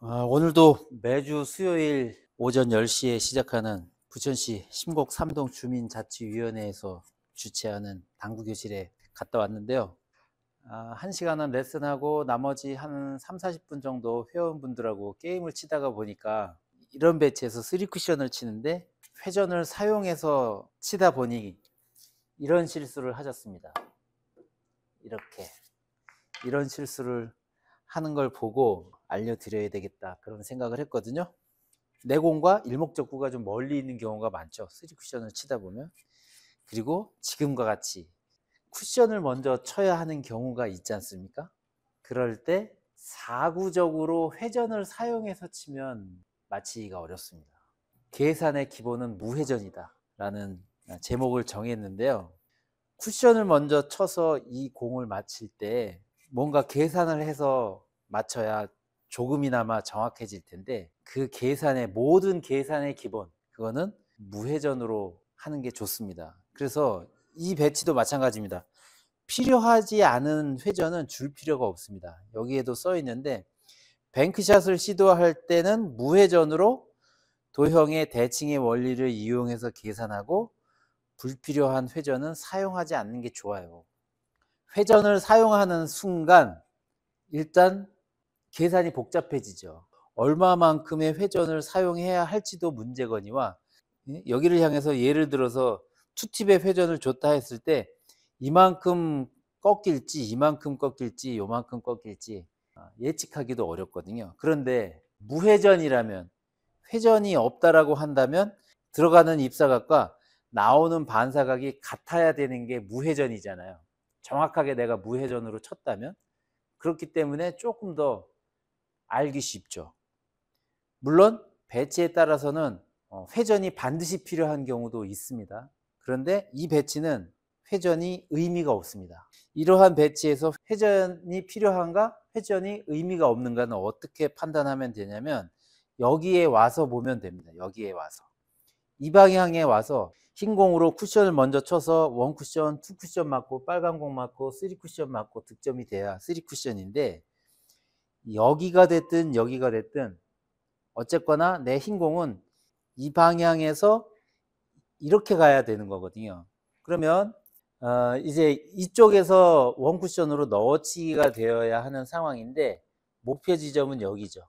아, 오늘도 매주 수요일 오전 10시에 시작하는 부천시 신곡3동 주민자치위원회에서 주최하는 당구교실에 갔다 왔는데요. 아, 1시간은 레슨하고 나머지 한 3, 0 40분 정도 회원분들하고 게임을 치다가 보니까 이런 배치에서 3쿠션을 치는데 회전을 사용해서 치다 보니 이런 실수를 하셨습니다. 이렇게 이런 실수를 하는 걸 보고 알려드려야 되겠다 그런 생각을 했거든요 내공과 일목적구가 좀 멀리 있는 경우가 많죠 쓰리 쿠션을 치다 보면 그리고 지금과 같이 쿠션을 먼저 쳐야 하는 경우가 있지 않습니까 그럴 때 사구적으로 회전을 사용해서 치면 마치기가 어렵습니다 계산의 기본은 무회전이다 라는 제목을 정했는데요 쿠션을 먼저 쳐서 이 공을 맞힐 때 뭔가 계산을 해서 맞춰야 조금이나마 정확해질 텐데 그 계산의 모든 계산의 기본 그거는 무회전으로 하는 게 좋습니다. 그래서 이 배치도 마찬가지입니다. 필요하지 않은 회전은 줄 필요가 없습니다. 여기에도 써 있는데 뱅크샷을 시도할 때는 무회전으로 도형의 대칭의 원리를 이용해서 계산하고 불필요한 회전은 사용하지 않는 게 좋아요. 회전을 사용하는 순간 일단 계산이 복잡해지죠. 얼마만큼의 회전을 사용해야 할지도 문제거니와 예, 여기를 향해서 예를 들어서 투팁의 회전을 줬다 했을 때 이만큼 꺾일지 이만큼 꺾일지 요만큼 꺾일지 아, 예측하기도 어렵거든요. 그런데 무회전이라면 회전이 없다라고 한다면 들어가는 입사각과 나오는 반사각이 같아야 되는 게 무회전이잖아요. 정확하게 내가 무회전으로 쳤다면 그렇기 때문에 조금 더 알기 쉽죠. 물론 배치에 따라서는 어, 회전이 반드시 필요한 경우도 있습니다. 그런데 이 배치는 회전이 의미가 없습니다. 이러한 배치에서 회전이 필요한가 회전이 의미가 없는가는 어떻게 판단하면 되냐면 여기에 와서 보면 됩니다. 여기에 와서 이 방향에 와서 흰 공으로 쿠션을 먼저 쳐서 원 쿠션, 투 쿠션 맞고 빨간 공 맞고 쓰리 쿠션 맞고 득점이 돼야 쓰리 쿠션인데 여기가 됐든 여기가 됐든 어쨌거나 내 흰공은 이 방향에서 이렇게 가야 되는 거거든요. 그러면 어, 이제 이쪽에서 원쿠션으로 넣어치기가 되어야 하는 상황인데 목표 지점은 여기죠.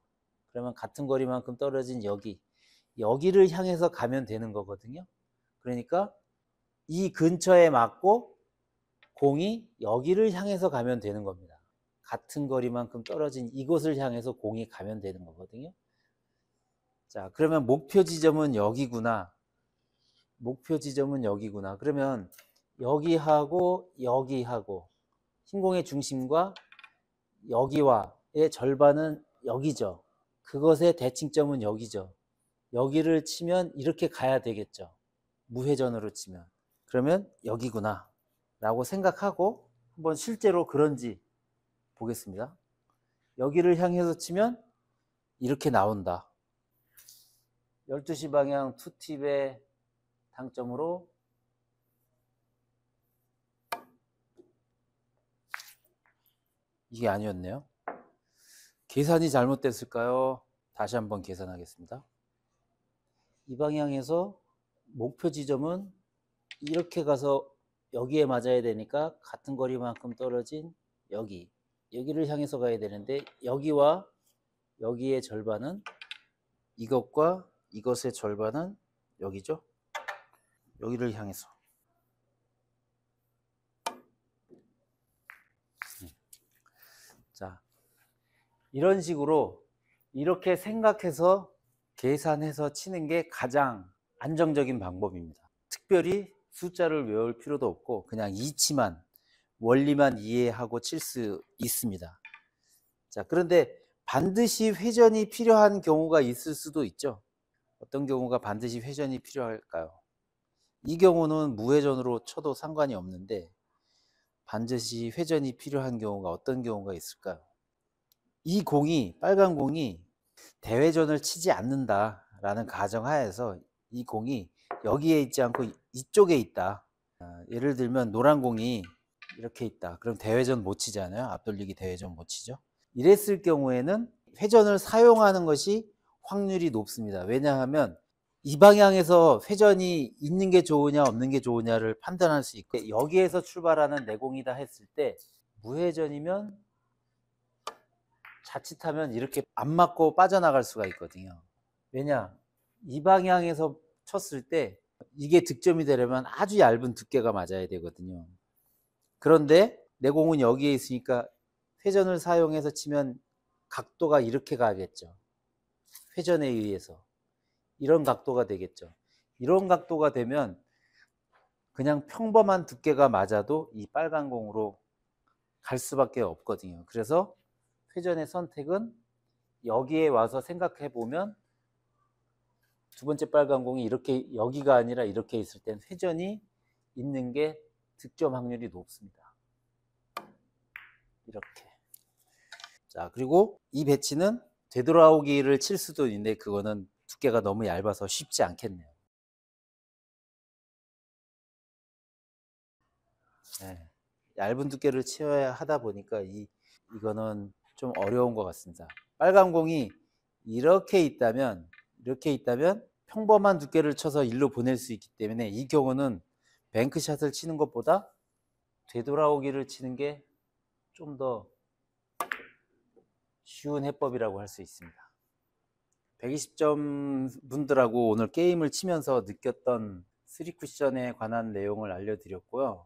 그러면 같은 거리만큼 떨어진 여기 여기를 향해서 가면 되는 거거든요. 그러니까 이 근처에 맞고 공이 여기를 향해서 가면 되는 겁니다. 같은 거리만큼 떨어진 이곳을 향해서 공이 가면 되는 거거든요. 자, 그러면 목표 지점은 여기구나. 목표 지점은 여기구나. 그러면 여기하고 여기하고 신공의 중심과 여기와의 절반은 여기죠. 그것의 대칭점은 여기죠. 여기를 치면 이렇게 가야 되겠죠. 무회전으로 치면. 그러면 여기구나. 라고 생각하고 한번 실제로 그런지 보겠습니다. 여기를 향해서 치면 이렇게 나온다. 12시 방향 투팁의 당점으로 이게 아니었네요. 계산이 잘못됐을까요? 다시 한번 계산하겠습니다. 이 방향에서 목표 지점은 이렇게 가서 여기에 맞아야 되니까 같은 거리만큼 떨어진 여기 여기를 향해서 가야 되는데 여기와 여기의 절반은 이것과 이것의 절반은 여기죠. 여기를 향해서. 음. 자, 이런 식으로 이렇게 생각해서 계산해서 치는 게 가장 안정적인 방법입니다. 특별히 숫자를 외울 필요도 없고 그냥 이치만 원리만 이해하고 칠 수 있습니다. 자, 그런데 반드시 회전이 필요한 경우가 있을 수도 있죠. 어떤 경우가 반드시 회전이 필요할까요? 이 경우는 무회전으로 쳐도 상관이 없는데 반드시 회전이 필요한 경우가 어떤 경우가 있을까요? 이 공이 빨간 공이 대회전을 치지 않는다라는 가정하에서 이 공이 여기에 있지 않고 이쪽에 있다. 아, 예를 들면 노란 공이 이렇게 있다. 그럼 대회전 못 치잖아요. 앞돌리기 대회전 못 치죠. 이랬을 경우에는 회전을 사용하는 것이 확률이 높습니다. 왜냐하면 이 방향에서 회전이 있는 게 좋으냐 없는 게 좋으냐를 판단할 수 있고 여기에서 출발하는 내공이다 했을 때 무회전이면 자칫하면 이렇게 안 맞고 빠져나갈 수가 있거든요. 왜냐 이 방향에서 쳤을 때 이게 득점이 되려면 아주 얇은 두께가 맞아야 되거든요. 그런데 내 공은 여기에 있으니까 회전을 사용해서 치면 각도가 이렇게 가겠죠. 회전에 의해서. 이런 각도가 되겠죠. 이런 각도가 되면 그냥 평범한 두께가 맞아도 이 빨간 공으로 갈 수밖에 없거든요. 그래서 회전의 선택은 여기에 와서 생각해 보면 두 번째 빨간 공이 이렇게 여기가 아니라 이렇게 있을 땐 회전이 있는 게 득점 확률이 높습니다. 이렇게. 자, 그리고 이 배치는 되돌아오기를 칠 수도 있는데 그거는 두께가 너무 얇아서 쉽지 않겠네요. 네. 얇은 두께를 채워야 하다 보니까 이 이거는 좀 어려운 것 같습니다. 빨간 공이 이렇게 있다면 이렇게 있다면 평범한 두께를 쳐서 일로 보낼 수 있기 때문에 이 경우는 뱅크샷을 치는 것보다 되돌아오기를 치는 게 좀 더 쉬운 해법이라고 할 수 있습니다. 120점 분들하고 오늘 게임을 치면서 느꼈던 3쿠션에 관한 내용을 알려드렸고요.